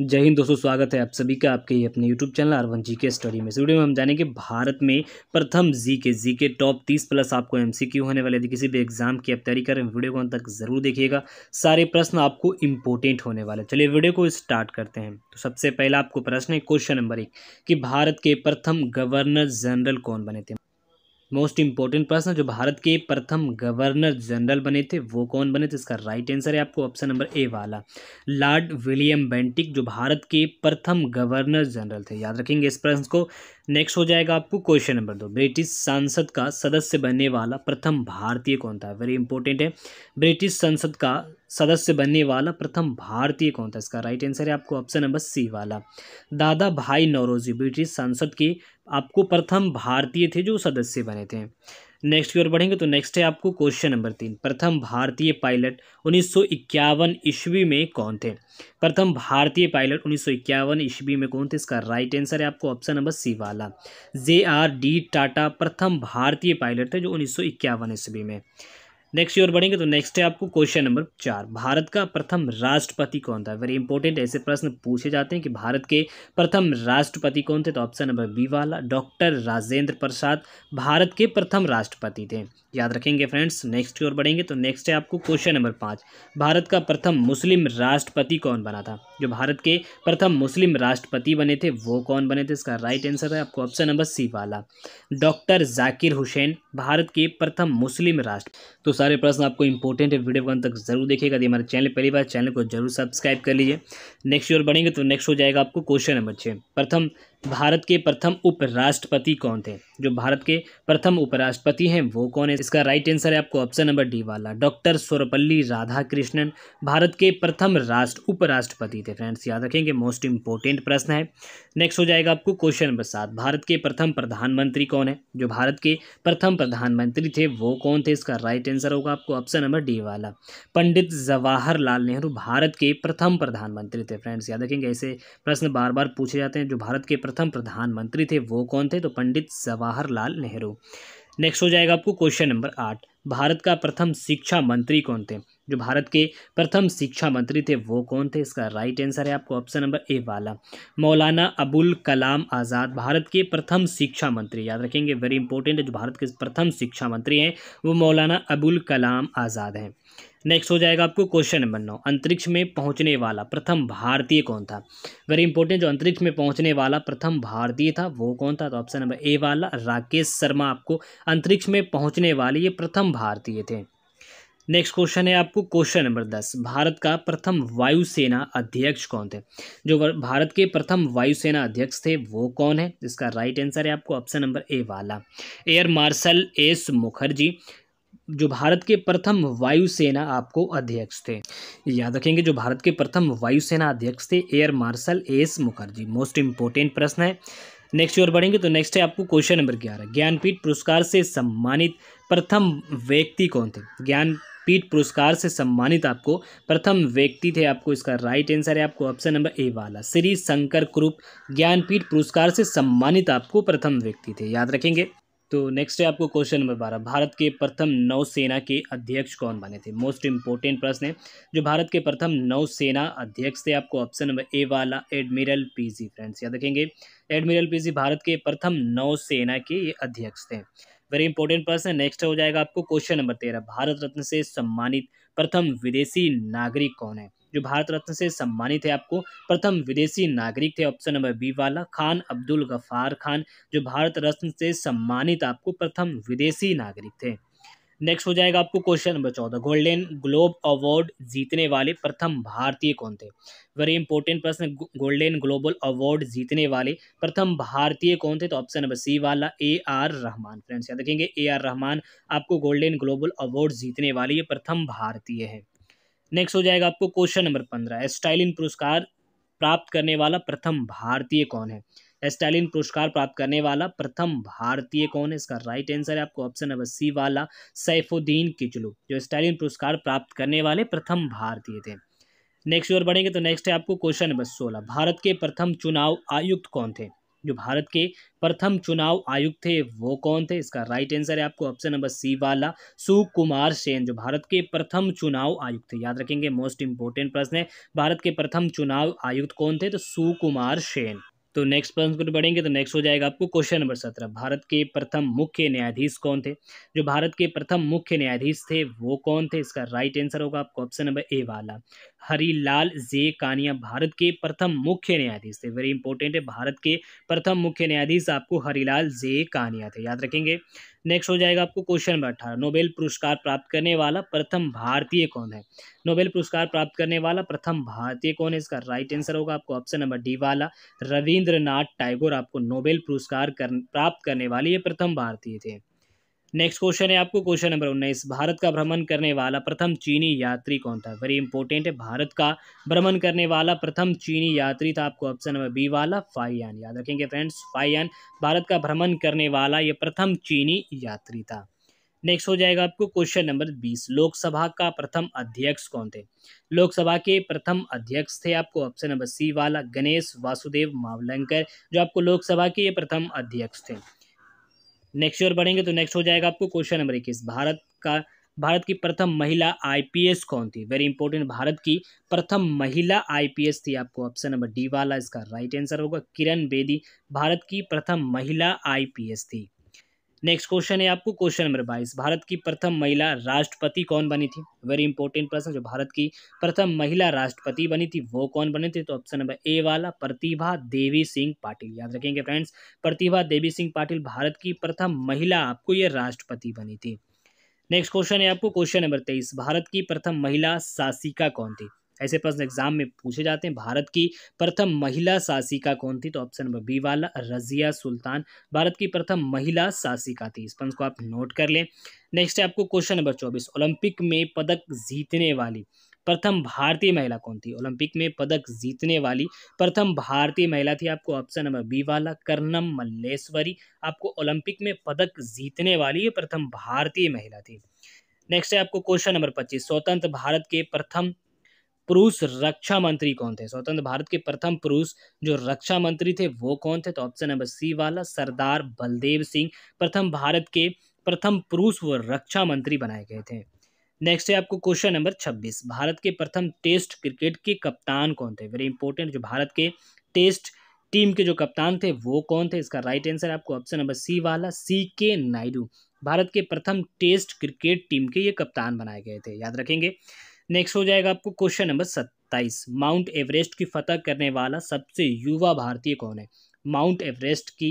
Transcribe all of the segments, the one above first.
जय हिंद दोस्तों स्वागत है आप सभी का आपके ही अपने YouTube channel R one G K study में इस वीडियो में हम जानेंगे भारत में प्रथम जी के जी के टॉप तीस प्लस आपको एम सी क्यू होने वाले यदि किसी भी एग्जाम की आप तैयारी करें वीडियो को अंत तक जरूर देखिएगा सारे प्रश्न आपको इंपॉर्टेंट होने वाले चलिए वीडियो को स्टार्ट करते हैं तो सबसे पहला आपको प्रश्न है क्वेश्चन नंबर एक कि भारत के प्रथम गवर्नर जनरल कौन बने थे मोस्ट इंपॉर्टेंट प्रश्न जो भारत के प्रथम गवर्नर जनरल बने थे वो कौन बने थे इसका राइट आंसर है आपको ऑप्शन नंबर ए वाला लॉर्ड विलियम बेंटिक जो भारत के प्रथम गवर्नर जनरल थे याद रखेंगे इस प्रश्न को नेक्स्ट हो जाएगा आपको क्वेश्चन नंबर दो ब्रिटिश संसद का सदस्य बनने वाला प्रथम भारतीय कौन था वेरी इंपॉर्टेंट है ब्रिटिश संसद का सदस्य बनने वाला प्रथम भारतीय कौन था इसका राइट आंसर है आपको ऑप्शन नंबर सी वाला दादा भाई नौरोजी ब्रिटिश संसद के आपको प्रथम भारतीय थे जो सदस्य बने थे नेक्स्ट की ओर बढ़ेंगे तो नेक्स्ट है आपको क्वेश्चन नंबर तीन प्रथम भारतीय पायलट उन्नीस ईस्वी में कौन थे प्रथम भारतीय पायलट उन्नीस ईस्वी में कौन थे इसका राइट आंसर है आपको ऑप्शन नंबर सी वाला जे आर डी टाटा प्रथम भारतीय पायलट थे जो उन्नीस ईस्वी में नेक्स्ट और बढ़ेंगे तो नेक्स्ट है आपको क्वेश्चन नंबर चार भारत का प्रथम राष्ट्रपति कौन था वेरी इंपॉर्टेंट ऐसे प्रश्न पूछे जाते हैं कि भारत के प्रथम राष्ट्रपति कौन थे तो ऑप्शन नंबर बी वाला डॉक्टर राजेंद्र प्रसाद भारत के प्रथम राष्ट्रपति थे याद रखेंगे फ्रेंड्स नेक्स्ट की ओर बढ़ेंगे तो नेक्स्ट है आपको क्वेश्चन नंबर पाँच भारत का प्रथम मुस्लिम राष्ट्रपति कौन बना था जो भारत के प्रथम मुस्लिम राष्ट्रपति बने थे वो कौन बने थे इसका राइट आंसर है आपको ऑप्शन नंबर सी वाला डॉक्टर जाकिर हुसैन भारत के प्रथम मुस्लिम राष्ट्र तो सारे प्रश्न आपको इंपॉर्टेंट है वीडियो को अंत तक जरूर देखेगा यदि हमारे चैनल पहली बार चैनल को जरूर सब्सक्राइब कर लीजिए नेक्स्ट ओर बढ़ेंगे तो नेक्स्ट हो जाएगा आपको क्वेश्चन नंबर छः प्रथम भारत के प्रथम उपराष्ट्रपति कौन थे जो भारत के प्रथम उपराष्ट्रपति हैं वो कौन है इसका राइट आंसर है आपको ऑप्शन नंबर डी वाला डॉक्टर सर्वपल्ली राधाकृष्णन भारत के प्रथम राष्ट्र उपराष्ट्रपति थे फ्रेंड्स याद रखेंगे मोस्ट इंपॉर्टेंट प्रश्न है नेक्स्ट हो जाएगा आपको क्वेश्चन नंबर सात भारत के प्रथम प्रधानमंत्री कौन है जो भारत के प्रथम प्रधानमंत्री थे वो कौन थे इसका राइट आंसर होगा आपको ऑप्शन नंबर डी वाला पंडित जवाहरलाल नेहरू भारत के प्रथम प्रधानमंत्री थे फ्रेंड्स याद रखेंगे ऐसे प्रश्न बार बार पूछे जाते हैं जो भारत के प्रथम प्रधानमंत्री थे वो कौन थे तो पंडित जवाहरलाल नेहरू नेक्स्ट हो जाएगा आपको क्वेश्चन नंबर आठ भारत का प्रथम शिक्षा मंत्री कौन थे जो भारत के प्रथम शिक्षा मंत्री थे वो कौन थे इसका राइट आंसर है आपको ऑप्शन नंबर ए वाला मौलाना अबुल कलाम आज़ाद भारत के प्रथम शिक्षा मंत्री याद रखेंगे वेरी इंपॉर्टेंट है जो भारत के प्रथम शिक्षा मंत्री हैं वो मौलाना अबुल कलाम आज़ाद हैं नेक्स्ट हो जाएगा आपको क्वेश्चन नंबर नौ अंतरिक्ष में पहुंचने वाला प्रथम भारतीय कौन था वेरी इंपॉर्टेंट जो अंतरिक्ष में पहुंचने वाला प्रथम भारतीय था वो कौन था तो ऑप्शन नंबर ए वाला राकेश शर्मा आपको अंतरिक्ष में पहुंचने वाले ये प्रथम भारतीय थे नेक्स्ट क्वेश्चन है आपको क्वेश्चन नंबर दस भारत का प्रथम वायुसेना अध्यक्ष कौन थे जो भारत के प्रथम वायुसेना अध्यक्ष थे वो कौन है इसका राइट आंसर है आपको ऑप्शन नंबर ए वाला एयर मार्शल एस मुखर्जी जो भारत के प्रथम वायुसेना आपको अध्यक्ष थे याद रखेंगे जो भारत के प्रथम वायुसेना अध्यक्ष थे air marshal S Mukherjee most important प्रश्न है नेक्स्ट ओर बढ़ेंगे तो नेक्स्ट है आपको क्वेश्चन नंबर ग्यारह ज्ञानपीठ पुरस्कार से सम्मानित प्रथम व्यक्ति कौन थे ज्ञानपीठ पुरस्कार से सम्मानित आपको प्रथम व्यक्ति थे आपको इसका राइट आंसर है आपको ऑप्शन नंबर ए वाला श्री शंकर क्रूप ज्ञानपीठ पुरस्कार से सम्मानित आपको प्रथम व्यक्ति थे याद रखेंगे तो नेक्स्ट है आपको क्वेश्चन नंबर बारह भारत के प्रथम नौसेना के अध्यक्ष कौन बने थे मोस्ट इम्पोर्टेंट प्रश्न है जो भारत के प्रथम नौसेना अध्यक्ष थे आपको ऑप्शन नंबर ए वाला एडमिरल पीजी फ्रेंड्स याद रखेंगे एडमिरल पीजी भारत के प्रथम नौसेना के ये अध्यक्ष थे वेरी इंपॉर्टेंट प्रश्न नेक्स्ट हो जाएगा आपको क्वेश्चन नंबर तेरह भारत रत्न से सम्मानित प्रथम विदेशी नागरिक कौन है जो भारत रत्न से सम्मानित है आपको प्रथम विदेशी नागरिक थे ऑप्शन नंबर बी वाला खान अब्दुल गफार खान जो भारत रत्न से सम्मानित आपको प्रथम विदेशी नागरिक थे नेक्स्ट हो जाएगा आपको क्वेश्चन नंबर चौदह गोल्डन ग्लोब अवार्ड जीतने वाले प्रथम भारतीय कौन थे वेरी इंपॉर्टेंट प्रश्न गोल्डन ग्लोबल अवार्ड जीतने वाले प्रथम भारतीय कौन थे तो ऑप्शन नंबर सी वाला ए आर रहमान फ्रेंड्स याद रखेंगे ए आर रहमान आपको गोल्डन ग्लोबल अवार्ड जीतने वाले ये प्रथम भारतीय हैं नेक्स्ट हो जाएगा आपको क्वेश्चन नंबर पंद्रह स्टाइलिन पुरस्कार प्राप्त करने वाला प्रथम भारतीय कौन है एस्टाइलिन पुरस्कार प्राप्त करने वाला प्रथम भारतीय कौन है इसका राइट आंसर है आपको ऑप्शन नंबर सी वाला सैफुद्दीन किचलू जो स्टाइलिन पुरस्कार प्राप्त करने वाले प्रथम भारतीय थे नेक्स्ट और बढ़ेंगे तो नेक्स्ट है आपको क्वेश्चन नंबर सोलह भारत के प्रथम चुनाव आयुक्त कौन थे जो भारत के प्रथम चुनाव आयुक्त थे वो कौन थे इसका राइट आंसर है आपको ऑप्शन नंबर सी वाला सुकुमार सेन जो भारत के प्रथम चुनाव आयुक्त थे याद रखेंगे मोस्ट इंपोर्टेंट प्रश्न है भारत के प्रथम चुनाव आयुक्त कौन थे तो सुकुमार सेन तो नेक्स्ट पर बढ़ेंगे तो नेक्स्ट हो जाएगा आपको क्वेश्चन नंबर सत्रह भारत के प्रथम मुख्य न्यायाधीश कौन थे जो भारत के प्रथम मुख्य न्यायाधीश थे वो कौन थे इसका राइट आंसर होगा आपको ऑप्शन नंबर ए वाला हरीलाल जे कानिया भारत के प्रथम मुख्य न्यायाधीश थे वेरी इंपॉर्टेंट है भारत के प्रथम मुख्य न्यायाधीश आपको हरीलाल जे कानिया थे याद रखेंगे नेक्स्ट हो जाएगा आपको क्वेश्चन नंबर अठारह नोबेल पुरस्कार प्राप्त करने वाला प्रथम भारतीय कौन है नोबेल पुरस्कार प्राप्त करने वाला प्रथम भारतीय कौन है इसका राइट आंसर होगा आपको ऑप्शन नंबर डी वाला रविंद्रनाथ टैगोर आपको नोबेल पुरस्कार कर, प्राप्त करने वाले ये प्रथम भारतीय थे नेक्स्ट क्वेश्चन है आपको क्वेश्चन नंबर उन्नीस भारत का भ्रमण करने वाला प्रथम चीनी यात्री कौन था वेरी इंपॉर्टेंट है भारत का भ्रमण करने वाला प्रथम चीनी यात्री था आपको ऑप्शन नंबर बी वाला फाइयान याद रखेंगे फ्रेंड्स फाइयान भारत का भ्रमण करने वाला ये प्रथम चीनी यात्री था नेक्स्ट हो जाएगा आपको क्वेश्चन नंबर बीस लोकसभा का प्रथम अध्यक्ष कौन थे लोकसभा के प्रथम अध्यक्ष थे आपको ऑप्शन नंबर सी वाला गणेश वासुदेव मावलंकर जो आपको लोकसभा के ये प्रथम अध्यक्ष थे नेक्स्ट ईयर बढ़ेंगे तो नेक्स्ट हो जाएगा आपको क्वेश्चन नंबर इक्कीस भारत का भारत की प्रथम महिला आईपीएस कौन थी वेरी इंपॉर्टेंट भारत की प्रथम महिला आईपीएस थी आपको ऑप्शन नंबर डी वाला इसका राइट आंसर होगा किरण बेदी भारत की प्रथम महिला आईपीएस थी नेक्स्ट क्वेश्चन है आपको क्वेश्चन नंबर बाईस भारत की प्रथम महिला राष्ट्रपति कौन बनी थी वेरी इंपॉर्टेंट प्रश्न जो भारत की प्रथम महिला राष्ट्रपति बनी थी वो कौन बने थे तो ऑप्शन नंबर ए वाला प्रतिभा देवी सिंह पाटिल याद रखेंगे फ्रेंड्स प्रतिभा देवी सिंह पाटिल भारत की प्रथम महिला आपको ये राष्ट्रपति बनी थी नेक्स्ट क्वेश्चन है आपको क्वेश्चन नंबर तेईस भारत की प्रथम महिला शासिका कौन थी ऐसे प्रश्न एग्जाम में पूछे जाते हैं भारत की प्रथम महिला शासिका कौन थी तो ऑप्शन नंबर बी वाला रजिया सुल्तान भारत की प्रथम महिला शासिका थी इस प्रश्न को आप नोट कर लें नेक्स्ट है आपको क्वेश्चन नंबर चौबीस ओलंपिक में पदक जीतने वाली प्रथम भारतीय महिला कौन थी ओलंपिक में पदक जीतने वाली प्रथम भारतीय महिला थी आपको ऑप्शन नंबर बी वाला कर्णम मल्लेश्वरी आपको ओलंपिक में पदक जीतने वाली प्रथम भारतीय महिला थी नेक्स्ट है आपको क्वेश्चन नंबर पच्चीस स्वतंत्र भारत के प्रथम पुरुष रक्षा मंत्री कौन थे स्वतंत्र भारत के प्रथम पुरुष जो रक्षा मंत्री थे वो कौन थे तो ऑप्शन नंबर सी वाला सरदार बलदेव सिंह प्रथम भारत के प्रथम पुरुष व रक्षा मंत्री बनाए गए थे नेक्स्ट है आपको क्वेश्चन नंबर 26 भारत के प्रथम टेस्ट क्रिकेट के कप्तान कौन थे वेरी इंपॉर्टेंट जो भारत के टेस्ट टीम के जो कप्तान थे वो कौन थे इसका राइट आंसर आपको ऑप्शन नंबर सी वाला सी के नायडू भारत के प्रथम टेस्ट क्रिकेट टीम के ये कप्तान बनाए गए थे याद रखेंगे नेक्स्ट हो जाएगा आपको क्वेश्चन नंबर सत्ताईस माउंट एवरेस्ट की फतह करने वाला सबसे युवा भारतीय कौन है माउंट एवरेस्ट की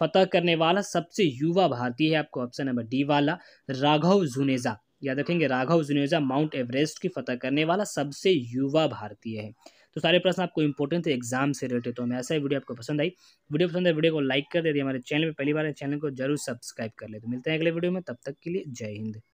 फतह करने वाला सबसे युवा भारतीय है आपको ऑप्शन नंबर डी वाला राघव जुनेजा याद रखेंगे राघव जुनेजा माउंट एवरेस्ट की फतह करने वाला सबसे युवा भारतीय है तो सारे प्रश्न आपको इंपॉर्टेंट थे एग्जाम से रिलेटेड तो हमें ऐसा ही वीडियो आपको पसंद आई वीडियो पसंद है वीडियो को लाइक कर दे हमारे चैनल पर पहली बार चैनल को जरूर सब्सक्राइब कर ले तो मिलते हैं अगले वीडियो में तब तक के लिए जय हिंद